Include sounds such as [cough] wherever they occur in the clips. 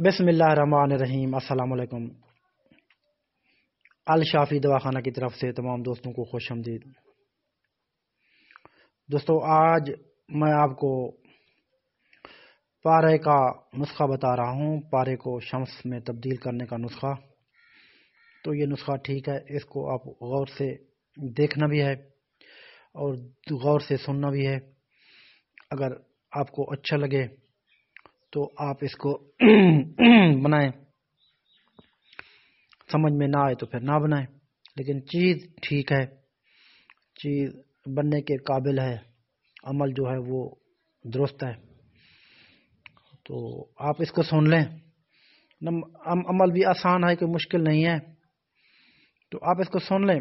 बिसमीम अल्लाम अल दवाखाना की तरफ से तमाम दोस्तों को खुश आमदीद दोस्तों आज मैं आपको पारे का नुस्खा बता रहा हूँ पारे को शम्स में तब्दील करने का नुस्खा तो ये नुस्खा ठीक है इसको आप गौर से देखना भी है और गौर से सुनना भी है अगर आपको अच्छा लगे तो आप इसको [clears throat] बनाए समझ में ना आए तो फिर ना बनाए लेकिन चीज़ ठीक है चीज़ बनने के काबिल है अमल जो है वो दुरुस्त है तो आप इसको सुन लें नम अमल भी आसान है कोई मुश्किल नहीं है तो आप इसको सुन लें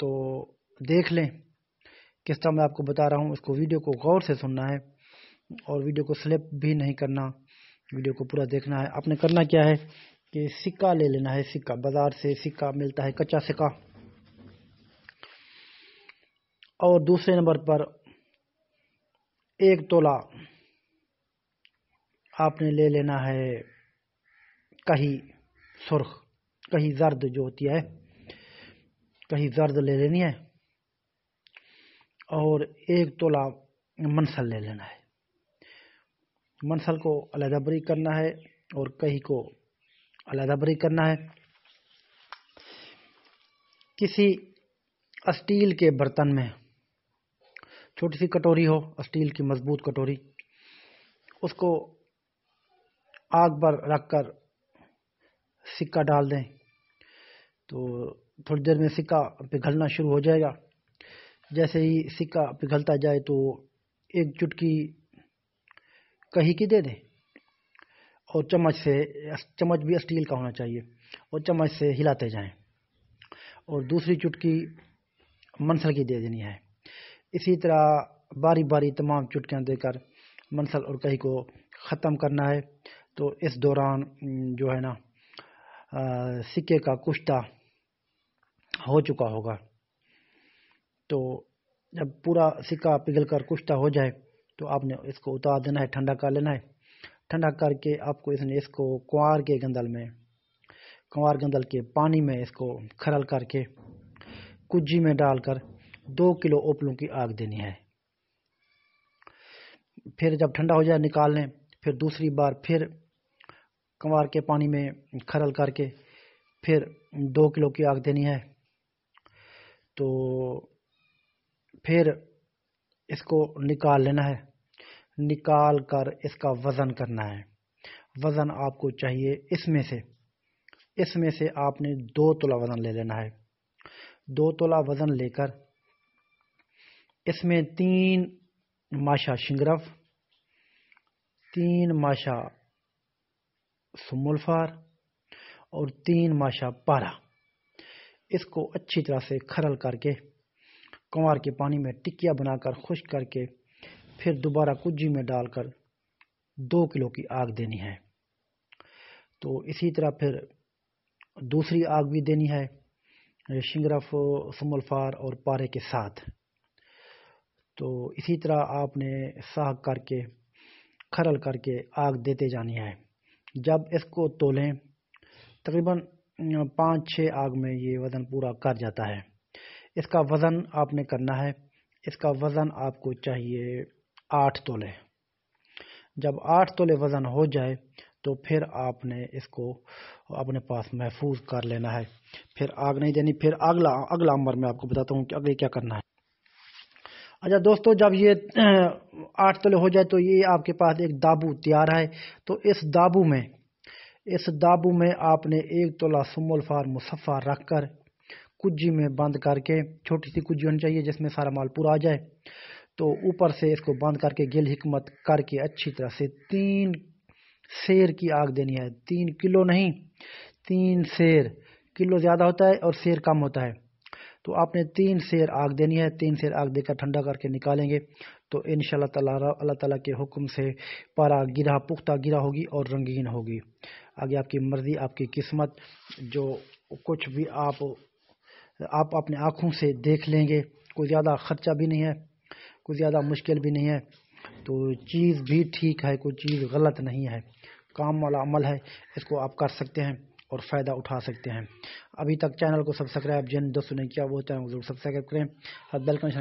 तो देख लें किस तरह मैं आपको बता रहा हूँ इसको वीडियो को गौर से सुनना है और वीडियो को स्लिप भी नहीं करना वीडियो को पूरा देखना है आपने करना क्या है कि सिक्का ले लेना है सिक्का बाजार से सिक्का मिलता है कच्चा सिक्का और दूसरे नंबर पर एक तोला आपने ले लेना है कहीं सुर्ख कहीं जर्द जो होती है कहीं जर्द ले लेनी है और एक तोला मनसल ले लेना है मनसल को अलहदाबरी करना है और कहीं को अलहदाबरी करना है किसी स्टील के बर्तन में छोटी सी कटोरी हो स्टील की मजबूत कटोरी उसको आग पर रखकर सिक्का डाल दें तो थोड़ी देर में सिक्का पिघलना शुरू हो जाएगा जैसे ही सिक्का पिघलता जाए तो एक चुटकी कहीं की दे दें और चम्मच से चम्मच भी स्टील का होना चाहिए और चम्मच से हिलाते जाएं और दूसरी चुटकी मंसल की दे देनी है इसी तरह बारी बारी तमाम चुटकियाँ देकर मंसल और कहीं को ख़त्म करना है तो इस दौरान जो है ना सिक्के का कुश्ता हो चुका होगा तो जब पूरा सिक्का पिघल कर कुश्ता हो जाए तो आपने इसको उतार देना है ठंडा कर लेना है ठंडा करके आपको इसने इसको कुंवार के गंदल में कुंवार गंदल के पानी में इसको खरल करके कुजी में डालकर दो किलो ओपलों की आग देनी है फिर जब ठंडा हो जाए निकाल लें फिर दूसरी बार फिर कुंवार के पानी में खरल करके फिर दो किलो की आग देनी है तो फिर इसको निकाल लेना है निकाल कर इसका वज़न करना है वज़न आपको चाहिए इसमें से इसमें से आपने दो तोला वज़न ले लेना है दो तोला वज़न लेकर इसमें तीन माशा शिंगरफ तीन माशा सुमुलफार और तीन माशा पारा इसको अच्छी तरह से खरल करके कुंवार के पानी में टिकिया बनाकर खुश करके फिर दोबारा कुजी में डालकर दो किलो की आग देनी है तो इसी तरह फिर दूसरी आग भी देनी है शिंगरफ समलफार और पारे के साथ तो इसी तरह आपने साग करके खरल करके आग देते जानी है जब इसको तोलें तकरीबन पाँच छः आग में ये वज़न पूरा कर जाता है इसका वज़न आपने करना है इसका वज़न आपको चाहिए आठ तोले जब आठ तोले वज़न हो जाए तो फिर आपने इसको अपने पास महफूज कर लेना है फिर आग नहीं देनी फिर अगला अगला अमर में आपको बताता हूँ कि आगे क्या करना है अच्छा दोस्तों जब ये आठ तले हो जाए तो ये आपके पास एक दाबू तैयार है तो इस दाबू में इस दाबू में आपने एक तोला सुमुलफार मुसफ़ा रख कर कुजी में बंद करके छोटी सी कुजी होनी चाहिए जिसमें सारा माल पूरा आ जाए तो ऊपर से इसको बंद करके गिल हिकमत करके अच्छी तरह से तीन शेर की आग देनी है तीन किलो नहीं तीन शेर किलो ज़्यादा होता है और शेर कम होता है तो आपने तीन शेर आग देनी है तीन शेर आग देकर ठंडा करके निकालेंगे तो इन अल्लाह ताला के हुक्म से पारा गिरा पुख्ता गिरा होगी और रंगीन होगी आगे आपकी मर्ज़ी आपकी किस्मत जो कुछ भी आप आप अपने आँखों से देख लेंगे कोई ज़्यादा ख़र्चा भी नहीं है कुछ ज़्यादा मुश्किल भी नहीं है तो चीज़ भी ठीक है कोई चीज़ गलत नहीं है काम वाला अमल है इसको आप कर सकते हैं और फ़ायदा उठा सकते हैं अभी तक चैनल को सब्सक्राइब जिन दोस्तों ने किया वो चैनल को जरूर सब्सक्राइब करें बेल